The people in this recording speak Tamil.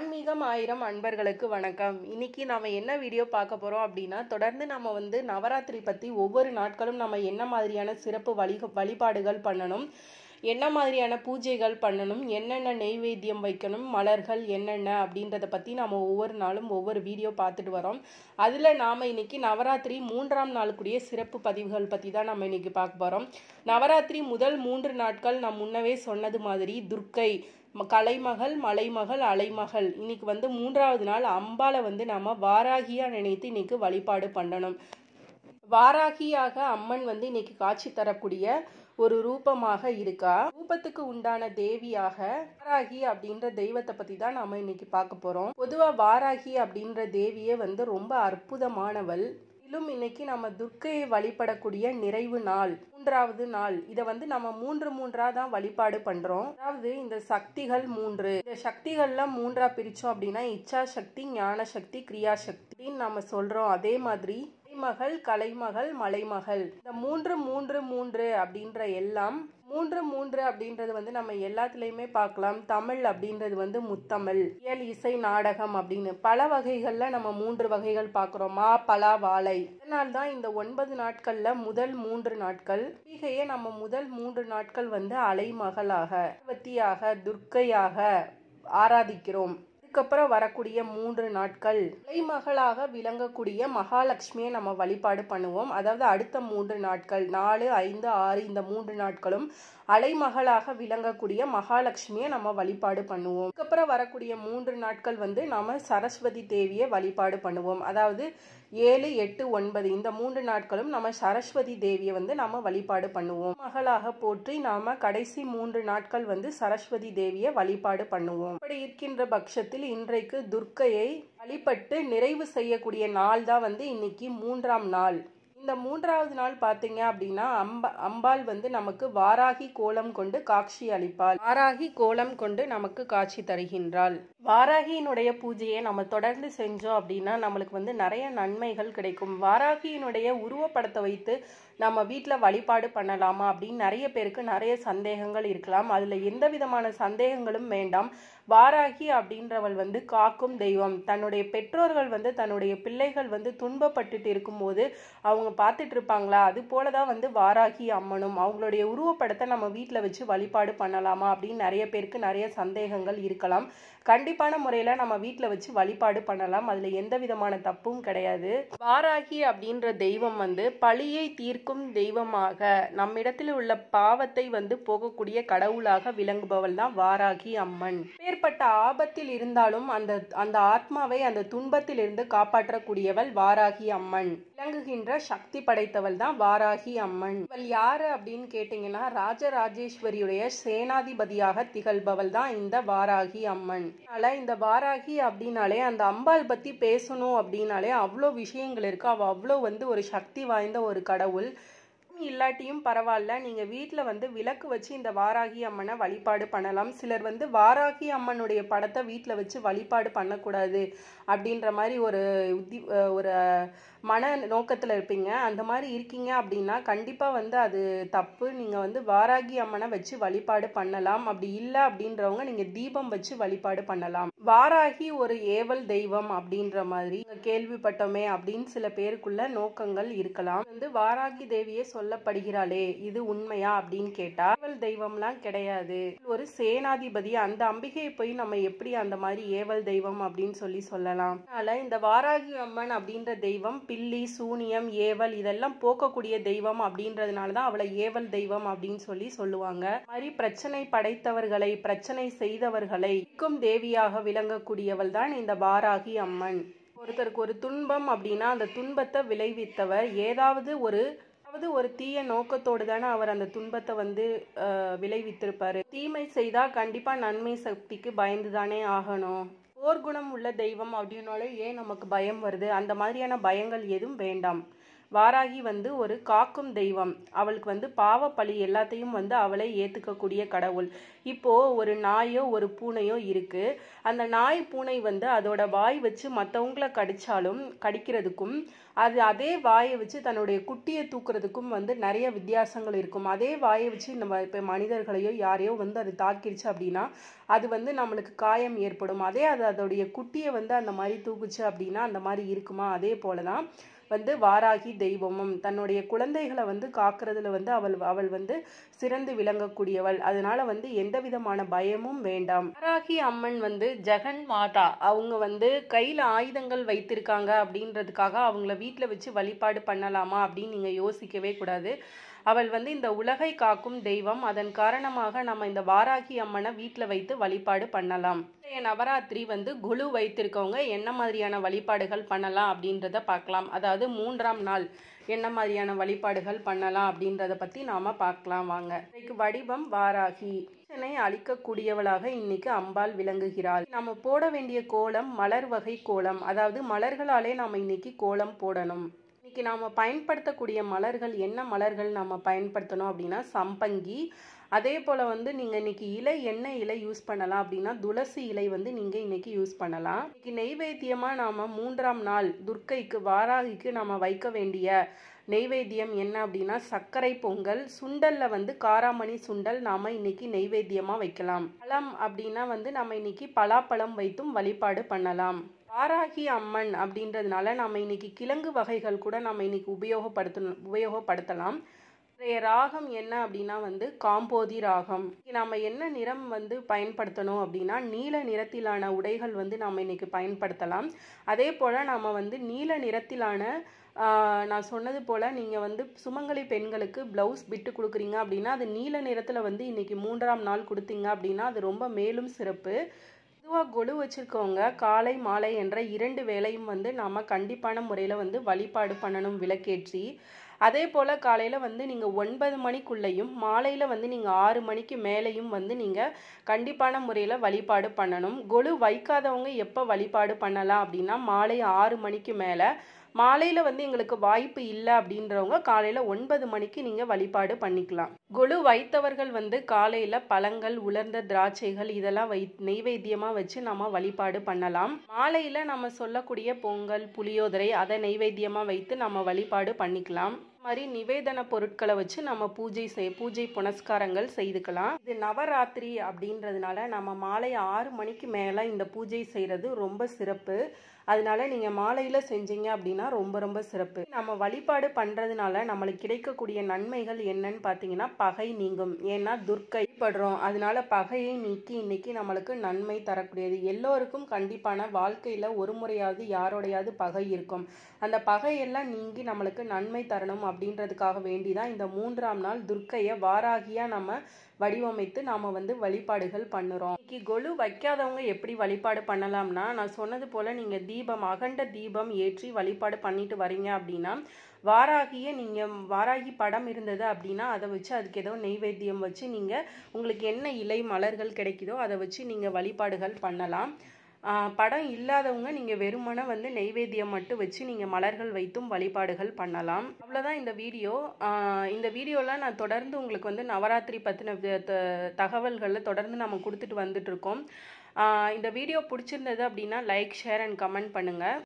ஆன்மீகம் ஆயிரம் அன்பர்களுக்கு வணக்கம் இன்னைக்கு நாம் என்ன வீடியோ பார்க்க போகிறோம் அப்படின்னா தொடர்ந்து நம்ம வந்து நவராத்திரி பற்றி ஒவ்வொரு நாட்களும் நம்ம என்ன மாதிரியான சிறப்பு வழி வழிபாடுகள் பண்ணணும் என்ன மாதிரியான பூஜைகள் பண்ணணும் என்னென்ன நெய்வேத்தியம் வைக்கணும் மலர்கள் என்னென்ன அப்படின்றத பற்றி நாம் ஒவ்வொரு நாளும் ஒவ்வொரு வீடியோ பார்த்துட்டு வரோம் அதில் நாம் இன்னைக்கு நவராத்திரி மூன்றாம் நாளுக்குரிய சிறப்பு பதிவுகள் பற்றி தான் நம்ம இன்றைக்கி பார்க்க போகிறோம் நவராத்திரி முதல் மூன்று நாட்கள் நம் முன்னவே சொன்னது மாதிரி துர்க்கை கலைமகள் மலைமகள் அலைமகள் இன்னைக்கு வந்து மூன்றாவது நாள் அம்பாவை வந்து நாம் வாராகியாக நினைத்து இன்னைக்கு வழிபாடு பண்ணணும் வாராகியாக அம்மன் வந்து இன்னைக்கு காட்சி தரக்கூடிய ஒரு ரூபமாக இருக்கா ரூபத்துக்கு உண்டான தேவியாக வாராகி அப்படின்ற தெய்வத்தை பத்தி தான் நாம இன்னைக்கு பார்க்க போறோம் பொதுவா வாராகி அப்படின்ற தேவியே வந்து ரொம்ப அற்புதமானவள் மேலும் இன்னைக்கு நம்ம துர்க்கையை வழிபடக்கூடிய நிறைவு நாள் மூன்றாவது நாள் இதை வந்து நம்ம மூன்று மூன்றா தான் வழிபாடு பண்றோம் அதாவது இந்த சக்திகள் மூன்று இந்த சக்திகள்லாம் மூன்றா பிரிச்சோம் அப்படின்னா இச்சா சக்தி ஞான சக்தி கிரியா சக்தின்னு நம்ம சொல்றோம் அதே மாதிரி மகள் கலைமகள் மலைமகள் இந்த மூன்று மூன்று மூன்று அப்படின்ற எல்லாம் மூன்று மூன்று அப்படின்றது வந்து நம்ம எல்லாத்துலேயுமே பார்க்கலாம் தமிழ் அப்படின்றது வந்து முத்தமிழ் இயல் இசை நாடகம் அப்படின்னு பல வகைகளில் நம்ம மூன்று வகைகள் பார்க்குறோமா பலா வாழை அதனால்தான் இந்த ஒன்பது நாட்களில் முதல் மூன்று நாட்கள் பீகையை நம்ம முதல் மூன்று நாட்கள் வந்து அலைமகளாக பார்வதியாக துர்க்கையாக ஆராதிக்கிறோம் அதுக்கப்புறம் வரக்கூடிய மூன்று நாட்கள் மகளாக விளங்கக்கூடிய மகாலட்சுமியை நம்ம வழிபாடு பண்ணுவோம் அதாவது அடுத்த மூன்று நாட்கள் நாலு ஐந்து ஆறு இந்த மூன்று நாட்களும் அலைமகளாக விளங்கக்கூடிய மகாலட்சுமியை நம்ம வழிபாடு பண்ணுவோம் அதுக்கப்புறம் வரக்கூடிய மூன்று நாட்கள் வந்து நாம சரஸ்வதி தேவியை வழிபாடு பண்ணுவோம் அதாவது ஏழு எட்டு ஒன்பது இந்த மூன்று நாட்களும் நம்ம சரஸ்வதி தேவியை வந்து நம்ம வழிபாடு பண்ணுவோம் மகளாக போற்றி நாம கடைசி மூன்று நாட்கள் வந்து சரஸ்வதி தேவியை வழிபாடு பண்ணுவோம் இப்படி இருக்கின்ற பட்சத்தில் இன்றைக்கு துர்க்கையை வழிபட்டு நிறைவு செய்யக்கூடிய நாள் தான் வந்து இன்னைக்கு மூன்றாம் நாள் இந்த மூன்றாவது நாள் பார்த்தீங்க அப்படின்னா அம்ப அம்பாள் வந்து நமக்கு வாராகி கோலம் கொண்டு காட்சி அளிப்பாள் வாராகி கோலம் கொண்டு நமக்கு காட்சி தருகின்றாள் வாராகியினுடைய பூஜையை நம்ம தொடர்ந்து செஞ்சோம் அப்படின்னா நம்மளுக்கு வந்து நிறைய நன்மைகள் கிடைக்கும் வாராகியினுடைய உருவப்படத்தை வைத்து நம்ம வீட்டில் வழிபாடு பண்ணலாமா அப்படின்னு நிறைய பேருக்கு நிறைய சந்தேகங்கள் இருக்கலாம் அதில் எந்த விதமான சந்தேகங்களும் வேண்டாம் வாராகி அப்படின்றவள் வந்து காக்கும் தெய்வம் தன்னுடைய பெற்றோர்கள் வந்து தன்னுடைய பிள்ளைகள் வந்து துன்பப்பட்டுட்டு இருக்கும்போது அவங்க பார்த்துட்டு இருப்பாங்களா அது போல தான் வந்து வாராகி அம்மனும் அவங்களுடைய உருவப்படத்தை நம்ம வீட்டில் வச்சு வழிபாடு பண்ணலாமா அப்படின்னு நிறைய பேருக்கு நிறைய சந்தேகங்கள் இருக்கலாம் கண்டி கண்டிப்பான முறையில நம்ம வீட்டுல வச்சு வழிபாடு பண்ணலாம் அதுல எந்த விதமான தப்பும் கிடையாது வாராகி அப்படின்ற தெய்வம் வந்து பழியை தீர்க்கும் தெய்வமாக நம்மிடத்தில் உள்ள பாவத்தை வந்து போகக்கூடிய கடவுளாக விளங்குபவள் தான் வாராகி அம்மன் ஏற்பட்ட ஆபத்தில் இருந்தாலும் அந்த அந்த ஆத்மாவை அந்த துன்பத்தில் இருந்து காப்பாற்றக்கூடியவள் வாராகி அம்மன் விளங்குகின்ற சக்தி படைத்தவள் தான் வாராகி அம்மன் இவள் யாரு அப்படின்னு கேட்டீங்கன்னா ராஜராஜேஸ்வரியுடைய சேனாதிபதியாக திகழ்பவள் தான் இந்த வாராகி அம்மன் அதனால் இந்த பாராகி அப்படின்னாலே அந்த அம்பாள் பற்றி பேசணும் அப்படின்னாலே அவ்வளோ விஷயங்கள் இருக்குது அவள் அவ்வளோ வந்து ஒரு சக்தி வாய்ந்த ஒரு கடவுள் இல்லாட்டியும் பரவாயில்ல நீங்கள் வீட்டில் வந்து விளக்கு வச்சு இந்த வாராகி அம்மனை வழிபாடு பண்ணலாம் சிலர் வந்து வாராகி அம்மனுடைய படத்தை வீட்டில் வச்சு வழிபாடு பண்ணக்கூடாது அப்படின்ற மாதிரி ஒரு உத்தி ஒரு மன நோக்கத்தில் இருப்பீங்க அந்த மாதிரி இருக்கீங்க அப்படின்னா கண்டிப்பாக வந்து அது தப்பு நீங்கள் வந்து வாராகி அம்மனை வச்சு வழிபாடு பண்ணலாம் அப்படி இல்லை அப்படின்றவங்க நீங்கள் தீபம் வச்சு வழிபாடு பண்ணலாம் வாராகி ஒரு ஏவல் தெய்வம் அப்படின்ற மாதிரி கேள்விப்பட்டோமே அப்படின்னு சில பேருக்குள்ள நோக்கங்கள் இருக்கலாம் வந்து வாராகி தேவியே சொல்லப்படுகிறாளே இது உண்மையா அப்படின்னு கேட்டா ஏவல் தெய்வம்லாம் கிடையாது ஒரு சேனாதிபதி அந்த அம்பிகையை போய் நம்ம எப்படி அந்த மாதிரி ஏவல் தெய்வம் அப்படின்னு சொல்லி சொல்லலாம் அதனால இந்த வாராகி அம்மன் அப்படின்ற தெய்வம் பில்லி சூனியம் ஏவல் இதெல்லாம் போக்கக்கூடிய தெய்வம் அப்படின்றதுனாலதான் அவளை ஏவல் தெய்வம் அப்படின்னு சொல்லி சொல்லுவாங்க மாதிரி பிரச்சனை படைத்தவர்களை பிரச்சனை செய்தவர்களை தேவியாகவே விளங்கக்கூடியவள் தான் இந்த வாராகி அம்மன் ஒருத்தருக்கு ஒரு துன்பம் அப்படின்னா அந்த துன்பத்தை விளைவித்தவர் ஏதாவது ஒரு அதாவது ஒரு தீய நோக்கத்தோடு தானே அவர் அந்த துன்பத்தை வந்து விளைவித்திருப்பாரு தீமை செய்தா கண்டிப்பா நன்மை சக்திக்கு பயந்து தானே ஆகணும் போர்குணம் உள்ள தெய்வம் அப்படின்னாலே ஏன் நமக்கு பயம் வருது அந்த மாதிரியான பயங்கள் எதுவும் வேண்டாம் வாராகி வந்து ஒரு காக்கும் தெய்வம் அவளுக்கு வந்து பாவ பழி எல்லாத்தையும் வந்து அவளை ஏற்றுக்கக்கூடிய கடவுள் இப்போ ஒரு நாயோ ஒரு பூனையோ இருக்கு அந்த நாய் பூனை வந்து அதோட வாய் வச்சு மற்றவங்கள கடிச்சாலும் கடிக்கிறதுக்கும் அது அதே வாயை வச்சு தன்னுடைய குட்டியை தூக்குறதுக்கும் வந்து நிறைய வித்தியாசங்கள் இருக்கும் அதே வாயை வச்சு நம்ம இப்போ மனிதர்களையோ யாரையோ வந்து அது தாக்கிடுச்சு அப்படின்னா அது வந்து நம்மளுக்கு காயம் ஏற்படும் அதே அது அதோடைய குட்டியை வந்து அந்த மாதிரி தூக்குச்சு அப்படின்னா அந்த மாதிரி இருக்குமா அதே போல தான் வந்து வாராகி தெய்வமும் தன்னுடைய குழந்தைகளை வந்து காக்குறதுல வந்து அவள் அவள் வந்து சிறந்து விளங்கக்கூடியவள் அதனால வந்து எந்த விதமான பயமும் வேண்டாம் வாராகி அம்மன் வந்து ஜெகன் மாதா அவங்க வந்து கையில் ஆயுதங்கள் வைத்திருக்காங்க அப்படின்றதுக்காக அவங்கள வீட்டில் வச்சு வழிபாடு பண்ணலாமா அப்படின்னு நீங்கள் யோசிக்கவே கூடாது அவள் வந்து இந்த உலகை காக்கும் தெய்வம் அதன் காரணமாக நம்ம இந்த வாராகி அம்மனை வீட்டில் வைத்து வழிபாடு பண்ணலாம் நவராத்திரி வந்து குழு வைத்திருக்கவங்க என்ன மாதிரியான வழிபாடுகள் பண்ணலாம் அப்படின்றத பார்க்கலாம் அதாவது மூன்றாம் நாள் என்ன மாதிரியான வழிபாடுகள் பண்ணலாம் அப்படின்றத பற்றி நாம் பார்க்கலாம் வாங்க இன்றைக்கு வடிவம் வாராகி புருஷனை அழிக்கக்கூடியவளாக இன்னைக்கு அம்பாள் விளங்குகிறாள் நம்ம போட வேண்டிய கோலம் மலர் வகை கோலம் அதாவது மலர்களாலே நாம் இன்னைக்கு கோலம் போடணும் இன்றைக்கி நாம் பயன்படுத்தக்கூடிய மலர்கள் என்ன மலர்கள் நம்ம பயன்படுத்தணும் அப்படின்னா சம்பங்கி அதே போல் வந்து நீங்கள் இன்றைக்கி இலை என்ன இலை யூஸ் பண்ணலாம் அப்படின்னா துளசி இலை வந்து நீங்கள் இன்றைக்கி யூஸ் பண்ணலாம் இன்றைக்கி நெய்வேத்தியமாக நாம் மூன்றாம் நாள் துர்க்கைக்கு வாராகிக்கு நாம் வைக்க வேண்டிய நெய்வேத்தியம் என்ன அப்படின்னா சர்க்கரை பொங்கல் சுண்டலில் வந்து காராமணி சுண்டல் நாம் இன்றைக்கி நெய்வேத்தியமாக வைக்கலாம் பழம் அப்படின்னா வந்து நம்ம இன்றைக்கி பலாப்பழம் வைத்தும் வழிபாடு பண்ணலாம் வாராகி அம்மன் அப்படின்றதுனால நம்ம இன்னைக்கு கிழங்கு வகைகள் கூட நம்ம இன்னைக்கு உபயோகப்படுத்த உபயோகப்படுத்தலாம் இன்றைய ராகம் என்ன அப்படின்னா வந்து காம்போதி ராகம் நம்ம என்ன நிறம் வந்து பயன்படுத்தணும் அப்படின்னா நீல நிறத்திலான உடைகள் வந்து நம்ம இன்னைக்கு பயன்படுத்தலாம் அதே போல் நம்ம வந்து நீல நிறத்திலான நான் சொன்னது போல் நீங்கள் வந்து சுமங்கலி பெண்களுக்கு ப்ளவுஸ் பிட்டு கொடுக்குறீங்க அப்படின்னா அது நீல நிறத்தில் வந்து இன்றைக்கி மூன்றாம் நாள் கொடுத்தீங்க அப்படின்னா அது ரொம்ப மேலும் சிறப்பு பொதுவாக கொலு வச்சுருக்கவங்க காலை மாலை என்ற இரண்டு வேலையும் வந்து நாம் கண்டிப்பான முறையில் வந்து வழிபாடு பண்ணணும் விளக்கேற்றி அதே போல் காலையில் வந்து நீங்கள் ஒன்பது மணிக்குள்ளேயும் மாலையில் வந்து நீங்கள் ஆறு மணிக்கு மேலேயும் வந்து நீங்கள் கண்டிப்பான முறையில் வழிபாடு பண்ணணும் கொலு வைக்காதவங்க எப்போ வழிபாடு பண்ணலாம் அப்படின்னா மாலை ஆறு மணிக்கு மேலே மாலையில் வந்து எங்களுக்கு வாய்ப்பு இல்லை அப்படின்றவங்க காலையில் ஒன்பது மணிக்கு நீங்கள் வழிபாடு பண்ணிக்கலாம் கொலு வைத்தவர்கள் வந்து காலையில் பழங்கள் உலர்ந்த திராட்சைகள் இதெல்லாம் வை நெய்வேத்தியமாக வச்சு நம்ம வழிபாடு பண்ணலாம் மாலையில் நம்ம சொல்லக்கூடிய பொங்கல் புளியோதரை அதை நெய்வேத்தியமாக வைத்து நம்ம வழிபாடு பண்ணிக்கலாம் மாதிரி நிவேதன பொருட்களை வச்சு நம்ம பூஜை செய் பூஜை புனஸ்காரங்கள் செய்துக்கலாம் இது நவராத்திரி அப்படின்றதுனால நம்ம மாலை ஆறு மணிக்கு மேலே இந்த பூஜை செய்கிறது ரொம்ப சிறப்பு அதனால நீங்கள் மாலையில் செஞ்சீங்க அப்படின்னா ரொம்ப ரொம்ப சிறப்பு நம்ம வழிபாடு பண்ணுறதுனால நம்மளுக்கு கிடைக்கக்கூடிய நன்மைகள் என்னன்னு பார்த்தீங்கன்னா பகை நீங்கும் ஏன்னா துர்க்கை படுறோம் அதனால பகையை நீக்கி இன்னைக்கு நம்மளுக்கு நன்மை தரக்கூடியது எல்லோருக்கும் கண்டிப்பான வாழ்க்கையில் ஒரு முறையாவது யாரோடையாவது பகை இருக்கும் அந்த பகையெல்லாம் நீங்கி நம்மளுக்கு நன்மை தரணும் அப்படின்றதுக்காக வேண்டி தான் இந்த மூன்றாம் நாள் துர்க்கையை வாராகியாக நம்ம வடிவமைத்து நாம் வந்து வழிபாடுகள் பண்ணுறோம் இன்னைக்கு கொலு வைக்காதவங்க எப்படி வழிபாடு பண்ணலாம்னா நான் சொன்னது போல் நீங்கள் தீபம் அகண்ட தீபம் ஏற்றி வழிபாடு பண்ணிட்டு வரீங்க அப்படின்னா வாராகிய நீங்கள் வாராகி படம் இருந்தது அப்படின்னா அதை வச்சு அதுக்கு ஏதோ நெய்வேத்தியம் வச்சு நீங்கள் உங்களுக்கு என்ன இலை மலர்கள் கிடைக்குதோ அதை வச்சு நீங்கள் வழிபாடுகள் பண்ணலாம் படம் இல்லாதவங்க நீங்கள் வெறுமனை வந்து நெய்வேத்தியம் மட்டும் வச்சு நீங்கள் மலர்கள் வைத்தும் வழிபாடுகள் பண்ணலாம் அவ்வளோதான் இந்த வீடியோ இந்த வீடியோலாம் நான் தொடர்ந்து உங்களுக்கு வந்து நவராத்திரி பற்றின தகவல்களை தொடர்ந்து நம்ம கொடுத்துட்டு வந்துட்டுருக்கோம் இந்த வீடியோ பிடிச்சிருந்தது அப்படின்னா லைக் ஷேர் அண்ட் கமெண்ட் பண்ணுங்கள்